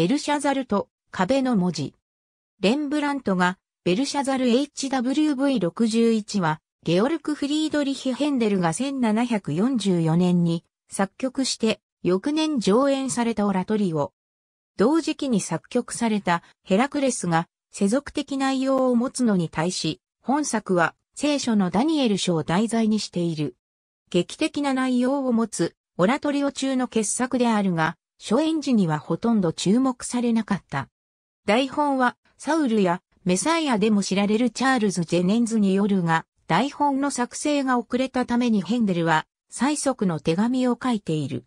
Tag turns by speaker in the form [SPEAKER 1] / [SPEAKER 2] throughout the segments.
[SPEAKER 1] ベルシャザルと壁の文字。レンブラントがベルシャザル HWV61 はゲオルク・フリードリヒ・ヘンデルが1744年に作曲して翌年上演されたオラトリオ。同時期に作曲されたヘラクレスが世俗的内容を持つのに対し、本作は聖書のダニエル書を題材にしている。劇的な内容を持つオラトリオ中の傑作であるが、初演時にはほとんど注目されなかった。台本は、サウルやメサイアでも知られるチャールズ・ジェネンズによるが、台本の作成が遅れたためにヘンデルは、最速の手紙を書いている。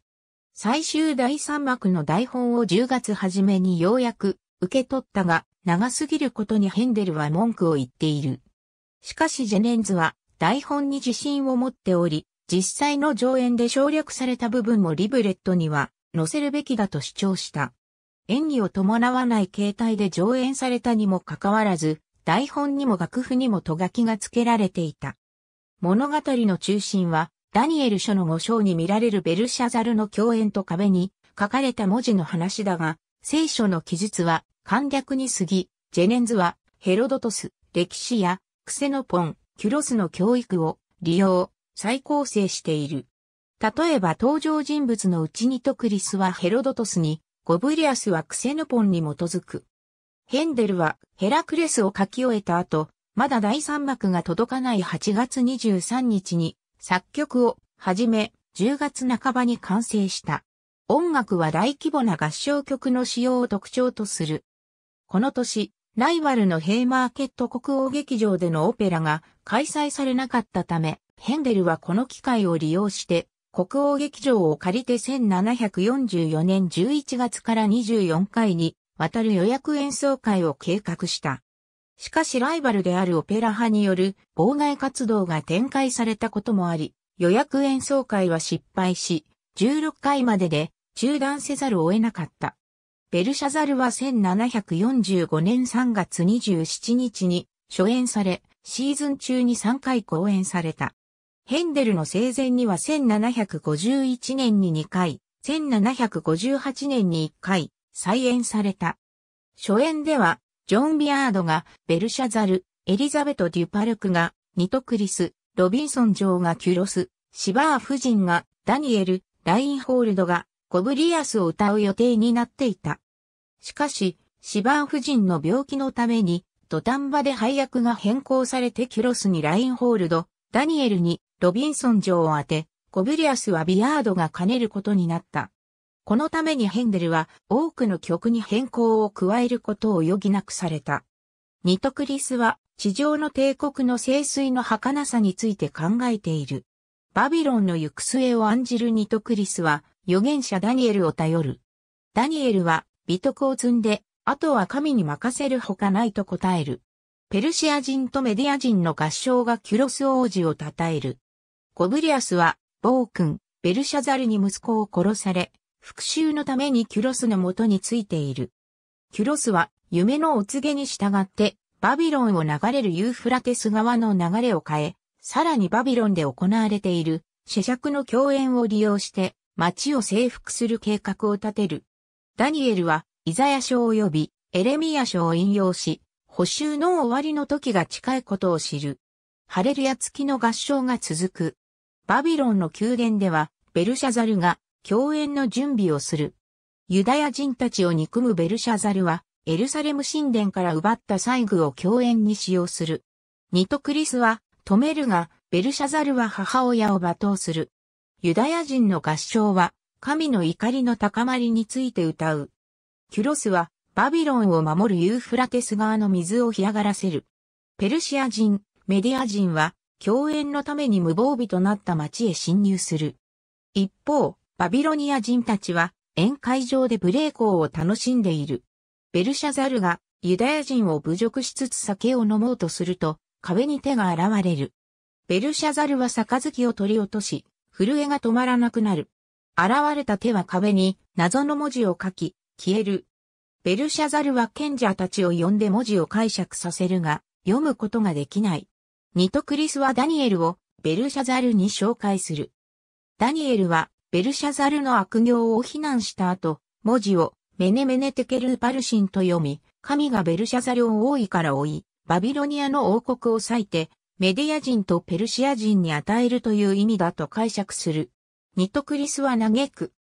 [SPEAKER 1] 最終第三幕の台本を10月初めにようやく受け取ったが、長すぎることにヘンデルは文句を言っている。しかしジェネンズは台本に自信を持っており、実際の上演で省略された部分もリブレットには載せるべきだと主張した。演技を伴わない形態で上演されたにもかかわらず、台本にも楽譜にもとがきがつけられていた。物語の中心は、ダニエル書の5章に見られるベルシャザルの共演と壁に書かれた文字の話だが、聖書の記述は簡略に過ぎ、ジェネンズはヘロドトス、歴史やクセノポン、キュロスの教育を利用、再構成している。例えば登場人物のうちにトクリスはヘロドトスに、ゴブリアスはクセヌポンに基づく。ヘンデルはヘラクレスを書き終えた後、まだ第3幕が届かない8月23日に作曲を始め、10月半ばに完成した。音楽は大規模な合唱曲の使用を特徴とする。この年、ライバルのヘイマーケット国王劇場でのオペラが開催されなかったため、ヘンデルはこの機会を利用して国王劇場を借りて1744年11月から24回に渡る予約演奏会を計画した。しかしライバルであるオペラ派による妨害活動が展開されたこともあり、予約演奏会は失敗し、16回までで中断せざるを得なかった。ベルシャザルは1745年3月27日に初演され、シーズン中に3回公演された。ヘンデルの生前には1751年に2回、1758年に1回、再演された。初演では、ジョン・ビアードがベルシャザル、エリザベト・デュパルクがニトクリス、ロビンソン・ジョーがキュロス、シバー夫人がダニエル、ラインホールドがゴブリアスを歌う予定になっていた。しかし、シバー夫人の病気のために土壇場で配役が変更されてキュロスにラインホールド、ダニエルにロビンソン城を当て、ゴブリアスはビアードが兼ねることになった。このためにヘンデルは多くの曲に変更を加えることを余儀なくされた。ニトクリスは地上の帝国の清水の儚さについて考えている。バビロンの行く末を案じるニトクリスは預言者ダニエルを頼る。ダニエルは美徳を積んで、あとは神に任せるほかないと答える。ペルシア人とメディア人の合唱がキュロス王子を称える。ゴブリアスは、暴君、ベルシャザルに息子を殺され、復讐のためにキュロスの元についている。キュロスは、夢のお告げに従って、バビロンを流れるユーフラテス川の流れを変え、さらにバビロンで行われている、施釈の共演を利用して、町を征服する計画を立てる。ダニエルは、イザヤ書及び、エレミヤ書を引用し、補修の終わりの時が近いことを知る。ハレルヤ付きの合唱が続く。バビロンの宮殿では、ベルシャザルが共演の準備をする。ユダヤ人たちを憎むベルシャザルは、エルサレム神殿から奪った細具を共演に使用する。ニトクリスは止めるが、ベルシャザルは母親を罵倒する。ユダヤ人の合唱は、神の怒りの高まりについて歌う。キュロスは、バビロンを守るユーフラテス側の水を干上がらせる。ペルシア人、メディア人は、共演のために無防備となった町へ侵入する。一方、バビロニア人たちは宴会場で無礼ーを楽しんでいる。ベルシャザルがユダヤ人を侮辱しつつ酒を飲もうとすると壁に手が現れる。ベルシャザルは杯を取り落とし、震えが止まらなくなる。現れた手は壁に謎の文字を書き、消える。ベルシャザルは賢者たちを呼んで文字を解釈させるが、読むことができない。ニトクリスはダニエルをベルシャザルに紹介する。ダニエルはベルシャザルの悪行を非難した後、文字をメネメネテケルパルシンと読み、神がベルシャザルを王位から追い、バビロニアの王国を割いて、メディア人とペルシア人に与えるという意味だと解釈する。ニトクリスは嘆く。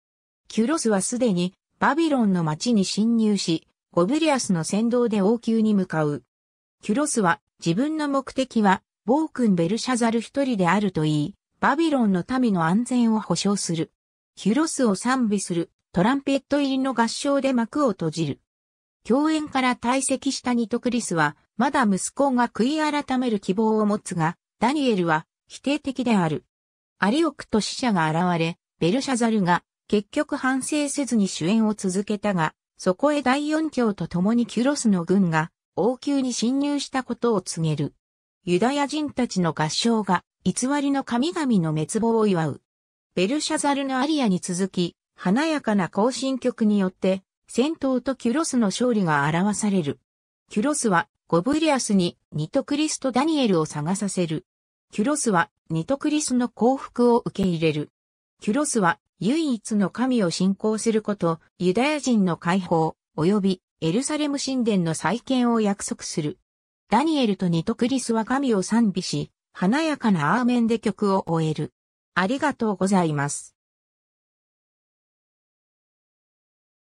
[SPEAKER 1] キュロスはすでにバビロンの町に侵入し、ゴブリアスの先導で王宮に向かう。キュロスは自分の目的は暴君ベルシャザル一人であると言い、バビロンの民の安全を保障する。ヒュロスを賛美する、トランペット入りの合唱で幕を閉じる。共演から退席したニトクリスは、まだ息子が悔い改める希望を持つが、ダニエルは否定的である。アリオクと死者が現れ、ベルシャザルが結局反省せずに主演を続けたが、そこへ第四教と共にキュロスの軍が王宮に侵入したことを告げる。ユダヤ人たちの合唱が、偽りの神々の滅亡を祝う。ベルシャザルのアリアに続き、華やかな行進曲によって、戦闘とキュロスの勝利が表される。キュロスは、ゴブリアスに、ニトクリストダニエルを探させる。キュロスは、ニトクリスの幸福を受け入れる。キュロスは、唯一の神を信仰すること、ユダヤ人の解放、及び、エルサレム神殿の再建を約束する。ダニエルとニトクリスは神を賛美し、華やかなアーメンで曲を終える。ありがとうございます。